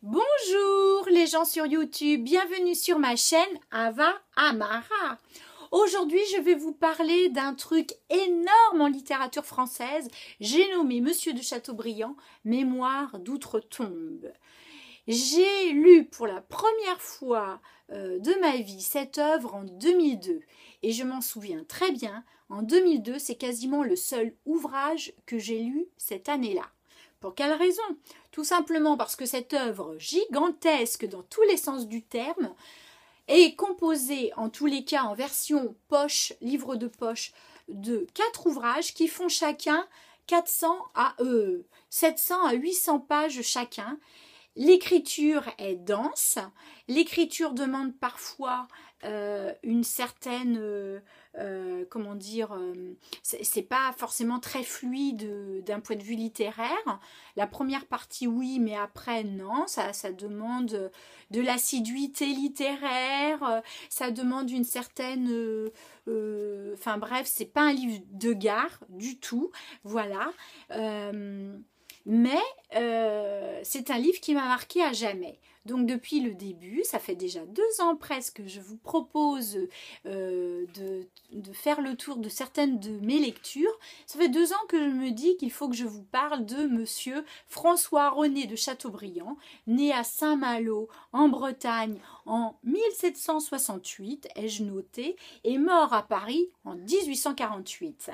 Bonjour les gens sur YouTube, bienvenue sur ma chaîne Ava Amara. Aujourd'hui, je vais vous parler d'un truc énorme en littérature française. J'ai nommé Monsieur de Chateaubriand, Mémoire d'outre-tombe. J'ai lu pour la première fois euh, de ma vie cette œuvre en 2002 et je m'en souviens très bien. En 2002, c'est quasiment le seul ouvrage que j'ai lu cette année-là. Pour quelle raison tout simplement parce que cette œuvre gigantesque dans tous les sens du terme est composée en tous les cas en version poche, livre de poche, de quatre ouvrages qui font chacun 400 à 700 euh, à 800 pages chacun. L'écriture est dense, l'écriture demande parfois euh, une certaine, euh, euh, comment dire, c'est pas forcément très fluide d'un point de vue littéraire. La première partie, oui, mais après, non, ça, ça demande de l'assiduité littéraire, ça demande une certaine, enfin bref, c'est pas un livre de gare du tout, voilà mais euh, c'est un livre qui m'a marqué à jamais. Donc depuis le début, ça fait déjà deux ans presque, que je vous propose euh, de, faire le tour de certaines de mes lectures. Ça fait deux ans que je me dis qu'il faut que je vous parle de monsieur François René de Chateaubriand, né à Saint-Malo en Bretagne en 1768, ai-je noté, et mort à Paris en 1848.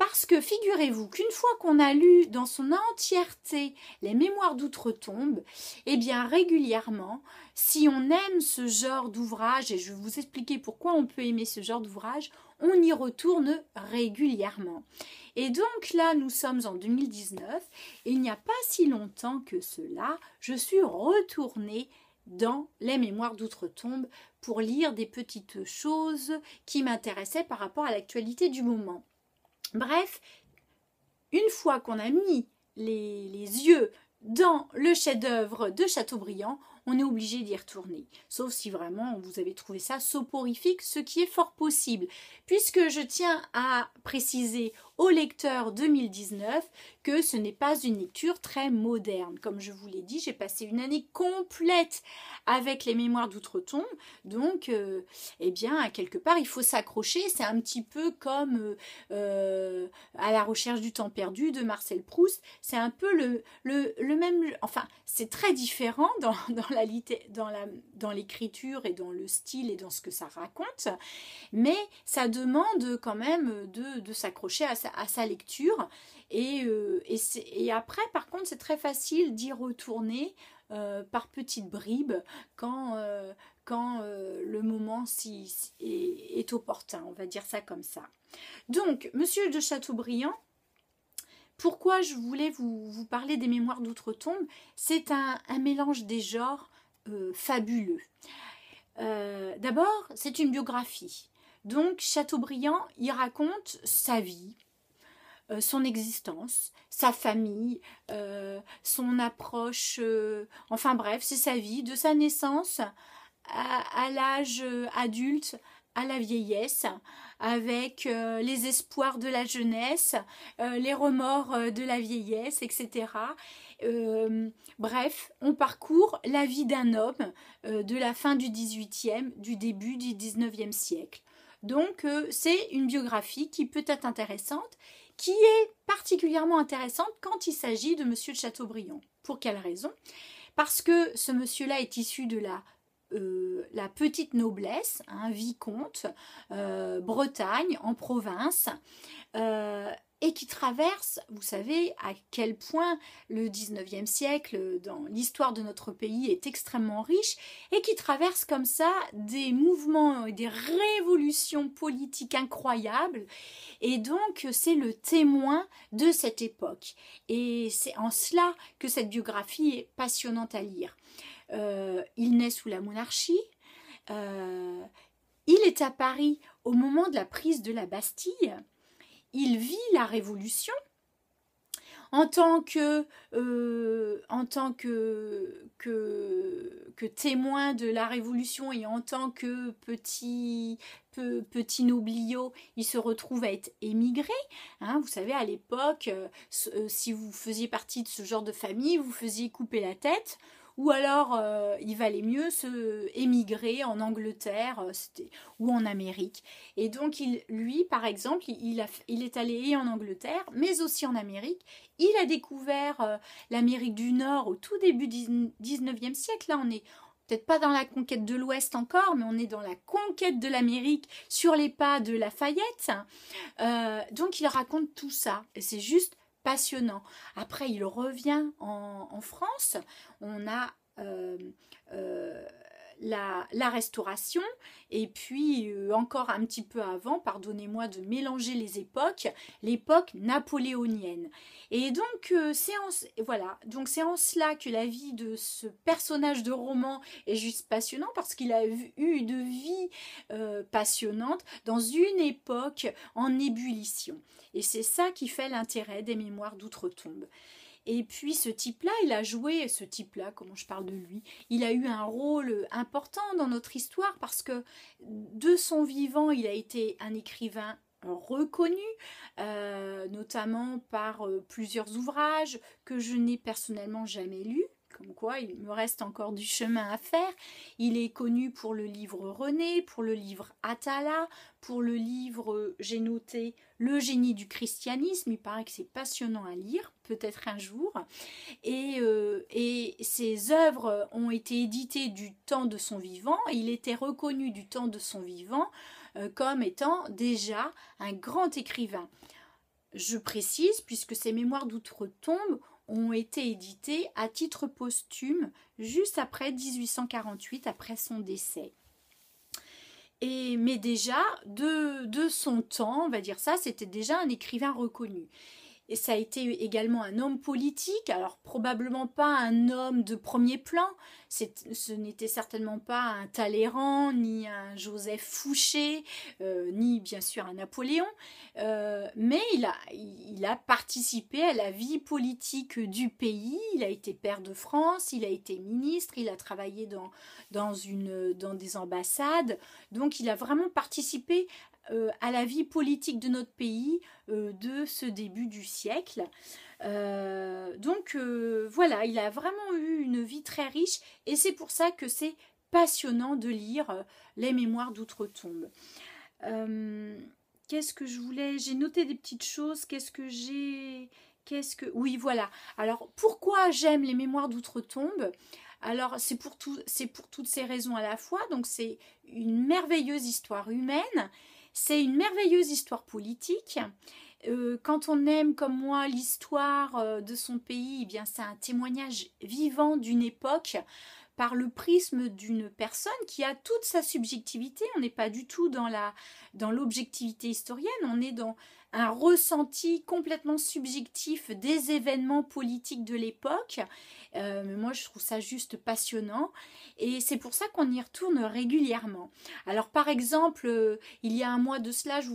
Parce que figurez-vous qu'une fois qu'on a lu dans son entièreté les mémoires d'outre-tombe, eh bien régulièrement, si on aime ce genre d'ouvrage, et je vais vous expliquer pourquoi on peut aimer ce genre d'ouvrage, on y retourne régulièrement. Et donc là, nous sommes en 2019, et il n'y a pas si longtemps que cela, je suis retournée dans les mémoires d'outre-tombe pour lire des petites choses qui m'intéressaient par rapport à l'actualité du moment. Bref, une fois qu'on a mis les, yeux dans le chef-d'œuvre de Chateaubriand, on est obligé d'y retourner. Sauf si vraiment vous avez trouvé ça soporifique, ce qui est fort possible. Puisque je tiens à préciser au lecteur 2019 que ce n'est pas une lecture très moderne. Comme je vous l'ai dit, j'ai passé une année complète avec les mémoires d'outre-tombe, donc et euh, eh bien quelque part il faut s'accrocher. C'est un petit peu comme euh, euh, à la recherche du temps perdu de Marcel Proust. C'est un peu le, le, même, enfin c'est très différent dans, dans la dans la dans l'écriture et dans le style et dans ce que ça raconte, mais ça demande quand même de, s'accrocher à, ça à sa lecture. Et, euh, et, après, par contre, c'est très facile d'y retourner euh, par petites bribes quand, euh, quand le moment si, est, opportun, on va dire ça comme ça. Donc, Monsieur de Chateaubriand, pourquoi je voulais vous, parler des mémoires d'outre-tombe C'est un, un, mélange des genres fabuleux. D'abord, c'est une biographie. Donc Chateaubriand, y raconte sa vie, euh, son existence, sa famille, euh, son approche, euh, enfin bref, c'est sa vie, de sa naissance à, l'âge adulte, à la vieillesse, avec les espoirs de la jeunesse, les remords de la vieillesse, etc. bref, on parcourt la vie d'un homme de la fin du 18e, du début du 19e siècle. Donc c'est une biographie qui peut être intéressante qui est particulièrement intéressante quand il s'agit de Monsieur de Chateaubriand. Pour quelle raison Parce que ce monsieur-là est issu de la euh, la petite noblesse, un hein, vicomte, euh, Bretagne, en province. Euh, et qui traverse, vous savez à quel point le 19e siècle dans l'histoire de notre pays est extrêmement riche, et qui traverse comme ça des mouvements et des révolutions politiques incroyables, et donc c'est le témoin de cette époque. Et c'est en cela que cette biographie est passionnante à lire. Euh, il naît sous la monarchie, euh, il est à Paris au moment de la prise de la Bastille, il vit la révolution en tant que, euh, en tant que, que, témoin de la révolution et en tant que petit, peu, petit il se retrouve à être émigré. Hein. vous savez, à l'époque, euh, euh, si vous faisiez partie de ce genre de famille, vous faisiez couper la tête, ou alors euh, il valait mieux se émigrer en Angleterre euh, ou en Amérique. Et donc il, lui, par exemple, il, a, il est allé en Angleterre, mais aussi en Amérique. Il a découvert euh, l'Amérique du Nord au tout début du 19e siècle. Là, on est peut-être pas dans la conquête de l'Ouest encore, mais on est dans la conquête de l'Amérique sur les pas de Lafayette. Euh, donc il raconte tout ça. Et c'est juste passionnant. Après, il revient en, France. On a euh, euh, la, restauration, et puis euh, encore un petit peu avant, pardonnez-moi de mélanger les époques, l'époque napoléonienne. Et donc euh, c'est en, voilà, en cela que la vie de ce personnage de roman est juste passionnante parce qu'il a eu une vie euh, passionnante dans une époque en ébullition. Et c'est ça qui fait l'intérêt des Mémoires d'outre-tombe. Et puis ce type-là, il a joué, ce type-là, comment je parle de lui, il a eu un rôle important dans notre histoire parce que de son vivant, il a été un écrivain reconnu, euh, notamment par euh, plusieurs ouvrages que je n'ai personnellement jamais lus comme quoi il me reste encore du chemin à faire. Il est connu pour le livre René, pour le livre Atala, pour le livre, j'ai noté, Le génie du christianisme. Il paraît que c'est passionnant à lire, peut-être un jour. Et, euh, ses œuvres ont été éditées du temps de son vivant. Il était reconnu du temps de son vivant euh, comme étant déjà un grand écrivain. Je précise, puisque ses mémoires d'outre-tombe ont été édités à titre posthume juste après 1848, après son décès. Et, mais déjà, de, de son temps, on va dire ça, c'était déjà un écrivain reconnu et ça a été également un homme politique, alors probablement pas un homme de premier plan, ce n'était certainement pas un Talleyrand, ni un Joseph Fouché, euh, ni bien sûr un Napoléon, euh, mais il a, il a participé à la vie politique du pays, il a été père de France, il a été ministre, il a travaillé dans, dans, une, dans des ambassades, donc il a vraiment participé euh, à la vie politique de notre pays euh, de ce début du siècle. Euh, donc voilà, il a vraiment eu une vie très riche et c'est pour ça que c'est passionnant de lire les mémoires d'outre-tombe. Qu'est-ce que je voulais J'ai noté des petites choses. Qu'est-ce que j'ai Qu'est-ce que Oui, voilà. Alors pourquoi j'aime les mémoires d'outre-tombe alors c'est pour, tout, pour toutes ces raisons à la fois. Donc c'est une merveilleuse histoire humaine c'est une merveilleuse histoire politique. Euh, quand on aime comme moi l'histoire euh, de son pays, eh bien c'est un témoignage vivant d'une époque par le prisme d'une personne qui a toute sa subjectivité. On n'est pas du tout dans la dans l'objectivité historienne, on est dans un ressenti complètement subjectif des événements politiques de l'époque. Euh, mais moi, je trouve ça juste passionnant. Et c'est pour ça qu'on y retourne régulièrement. Alors, par exemple, euh, il y a un mois de cela, je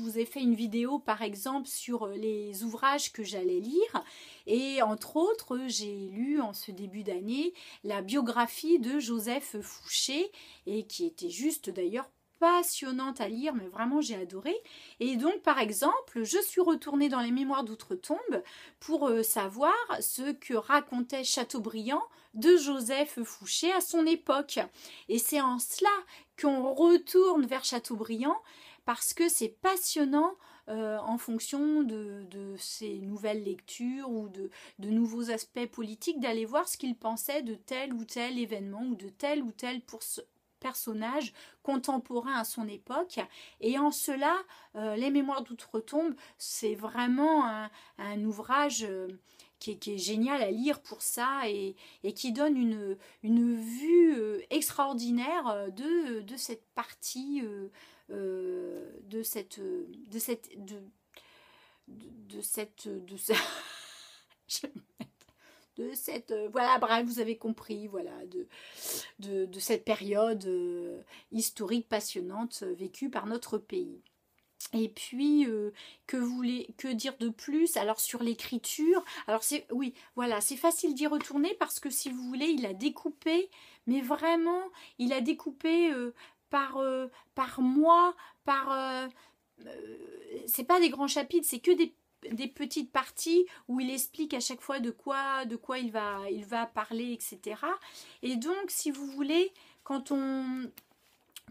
vous, ai fait une vidéo, par exemple, sur euh, les ouvrages que j'allais lire. Et entre autres, j'ai lu en ce début d'année la biographie de Joseph Fouché, et qui était juste d'ailleurs passionnante à lire, mais vraiment j'ai adoré. Et donc par exemple, je suis retournée dans les mémoires d'outre-tombe pour euh, savoir ce que racontait Chateaubriand de Joseph Fouché à son époque. Et c'est en cela qu'on retourne vers Chateaubriand parce que c'est passionnant euh, en fonction de, ses ces nouvelles lectures ou de, de nouveaux aspects politiques, d'aller voir ce qu'il pensait de tel ou tel événement ou de tel ou tel pour personnage contemporain à son époque. Et en cela, euh, Les Mémoires d'Outre-Tombe, c'est vraiment un, ouvrage euh, qui, est, génial à lire pour ça et, qui donne une, une, vue euh, extraordinaire de, cette partie, de cette... De cette de, de, de cette... De de cette... Euh, voilà, vous avez compris, voilà, de, de, cette période euh, historique passionnante euh, vécue par notre pays. Et puis, que, voulez, que dire de plus Alors, sur l'écriture, alors c'est, oui, voilà, c'est facile d'y retourner parce que si vous voulez, il a découpé, mais vraiment, il a découpé par, par mois, par. c'est pas des grands chapitres, c'est que des des petites parties où il explique à chaque fois de quoi, de quoi il, va, il va parler, etc. Et donc, si vous voulez, quand on,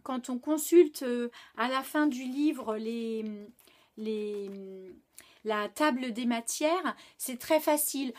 quand on consulte euh, à la fin du livre les, les la table des matières, c'est très facile.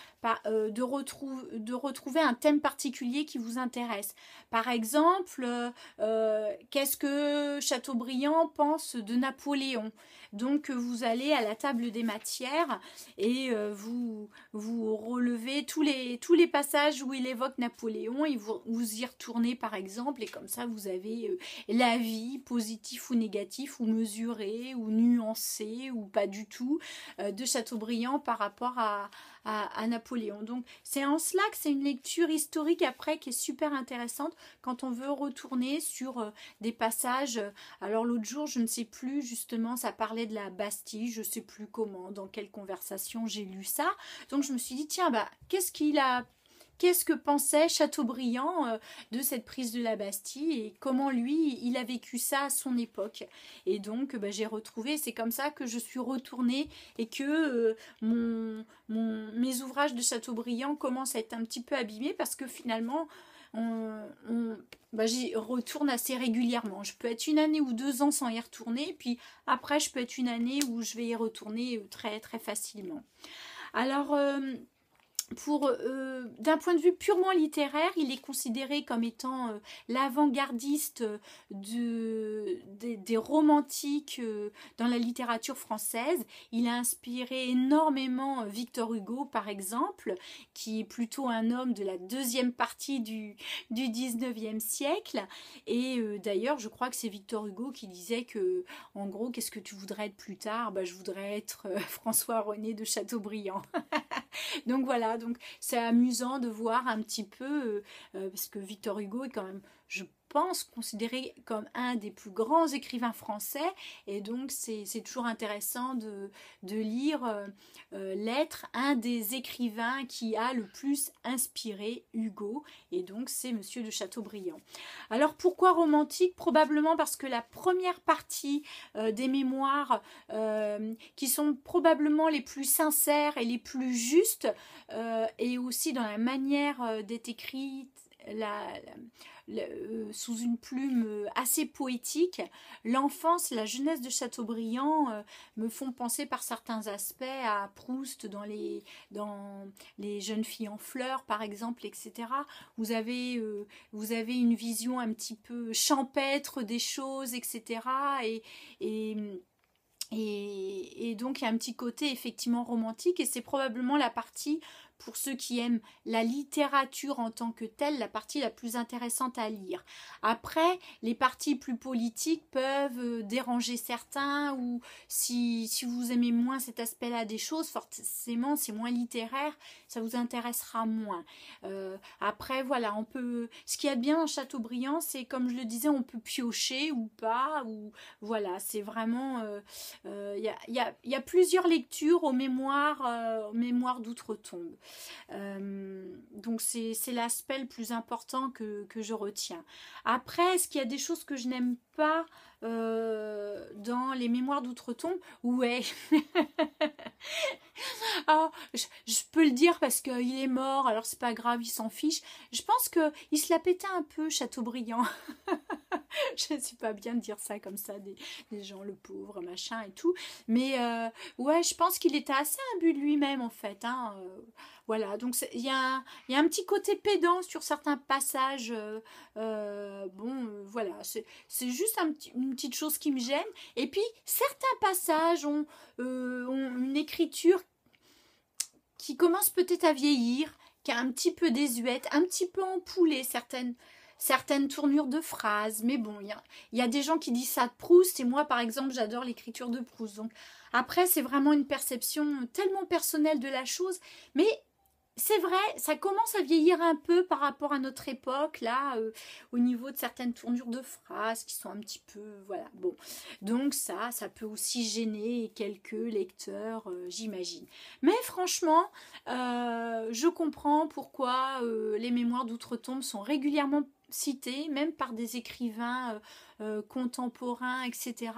Euh, de, retrouver un thème particulier qui vous intéresse. Par exemple, euh, euh, qu'est-ce que Chateaubriand pense de Napoléon Donc vous allez à la table des matières et vous, vous relevez tous les, tous les passages où il évoque Napoléon et vous, vous y retournez par exemple et comme ça vous avez l'avis positif ou négatif ou mesuré ou nuancé ou pas du tout de Chateaubriand par rapport à, à, Napoléon. Donc c'est en cela que c'est une lecture historique après qui est super intéressante quand on veut retourner sur euh, des passages. Euh, alors l'autre jour, je ne sais plus justement, ça parlait de la Bastille, je ne sais plus comment, dans quelle conversation j'ai lu ça. Donc je me suis dit tiens bah qu'est-ce qu'il a qu'est-ce que pensait Chateaubriand euh, de cette prise de la Bastille et comment lui, il a vécu ça à son époque. Et donc, bah, j'ai retrouvé, c'est comme ça que je suis retournée et que euh, mon, mon, mes ouvrages de Chateaubriand commencent à être un petit peu abîmés parce que finalement, on, bah, j'y retourne assez régulièrement. Je peux être une année ou deux ans sans y retourner, puis après, je peux être une année où je vais y retourner euh, très, très facilement. Alors pour, euh, d'un point de vue purement littéraire, il est considéré comme étant euh, l'avant-gardiste euh, de, des romantiques dans la littérature française. Il a inspiré énormément Victor Hugo, par exemple, qui est plutôt un homme de la deuxième partie du, XIXe siècle. Et d'ailleurs, je crois que c'est Victor Hugo qui disait que, en gros, qu'est-ce que tu voudrais être plus tard bah, Je voudrais être François-René de Chateaubriand. donc voilà, donc c'est amusant de voir un petit peu, euh, euh, parce que Victor Hugo est quand même, je pense, considéré comme un des plus grands écrivains français. Et donc, c'est toujours intéressant de, lire euh, euh, l'être un des écrivains qui a le plus inspiré Hugo. Et donc, c'est Monsieur de Chateaubriand. Alors, pourquoi romantique Probablement parce que la première partie euh, des mémoires, qui sont probablement les plus sincères et les plus justes, et aussi dans la manière d'être écrite, euh, sous une plume euh, assez poétique. L'enfance, la jeunesse de Chateaubriand euh, me font penser par certains aspects à Proust dans les, dans les jeunes filles en fleurs, par exemple, etc. Vous avez, vous avez une vision un petit peu champêtre des choses, etc. Et, et et, donc il y a un petit côté effectivement romantique et c'est probablement la partie pour ceux qui aiment la littérature en tant que telle, la partie la plus intéressante à lire. Après, les parties plus politiques peuvent euh, déranger certains ou si, si vous aimez moins cet aspect-là des choses, forcément c'est moins littéraire, ça vous intéressera moins. Euh, après, voilà, on peut. Ce qu'il y a de bien dans Chateaubriand, c'est comme je le disais, on peut piocher ou pas, ou voilà, c'est vraiment. Euh, il y, a, plusieurs lectures aux mémoires, mémoires d'outre-tombe. Euh, donc c'est l'aspect le plus important que, que, je retiens. Après, est-ce qu'il y a des choses que je n'aime pas euh, dans les mémoires d'outre-tombe. Ouais. Ah, je, peux le dire parce qu'il est mort, alors c'est pas grave, il s'en fiche. Je pense qu'il se la pétait un peu, Chateaubriand. je ne suis pas bien de dire ça comme ça, des, gens, le pauvre, machin et tout. Mais euh, ouais, je pense qu'il était assez imbu de lui-même, en fait. Hein, euh, voilà, donc il y, y, a un petit côté pédant sur certains passages. bon, voilà, c'est juste un petit... Une petites petite chose qui me gêne. Et puis, certains passages euh, ont, une écriture qui commence peut-être à vieillir, qui est un petit peu désuète, un petit peu empoulée, certaines, certaines tournures de phrases. Mais bon, il y, a, des gens qui disent ça de Proust, et moi, par exemple, j'adore l'écriture de Proust. Donc, après, c'est vraiment une perception tellement personnelle de la chose. Mais c'est vrai, ça commence à vieillir un peu par rapport à notre époque, là, euh, au niveau de certaines tournures de phrases qui sont un petit peu, euh, voilà, bon. Donc ça, ça peut aussi gêner quelques lecteurs, euh, j'imagine. Mais franchement, je comprends pourquoi les mémoires d'outre-tombe sont régulièrement citées, même par des écrivains euh, contemporains, contemporain, etc.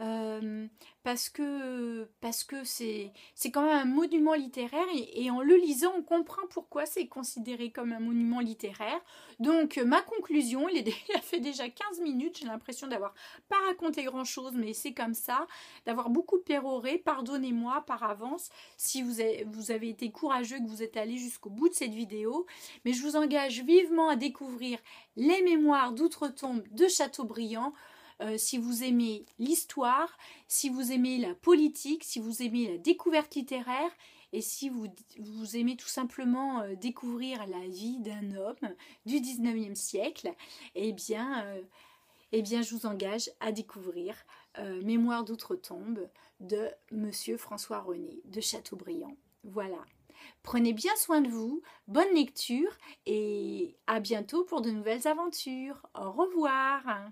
Euh, parce que parce que c'est c'est quand même un monument littéraire et, en le lisant, on comprend pourquoi c'est considéré comme un monument littéraire. Donc euh, ma conclusion, il, a fait déjà 15 minutes, j'ai l'impression d'avoir pas raconté grand-chose, mais c'est comme ça, d'avoir beaucoup péroré. Pardonnez-moi par avance si vous avez, vous avez été courageux, que vous êtes allé jusqu'au bout de cette vidéo, mais je vous engage vivement à découvrir les mémoires d'outre-tombe de Chateaubriand euh, si vous aimez l'histoire, si vous aimez la politique, si vous aimez la découverte littéraire et si vous, vous aimez tout simplement euh, découvrir la vie d'un homme du 19e siècle, eh bien, euh, eh bien je vous engage à découvrir Mémoire d'outre-tombe de monsieur François René de Chateaubriand. Voilà. Prenez bien soin de vous, bonne lecture et à bientôt pour de nouvelles aventures. Au revoir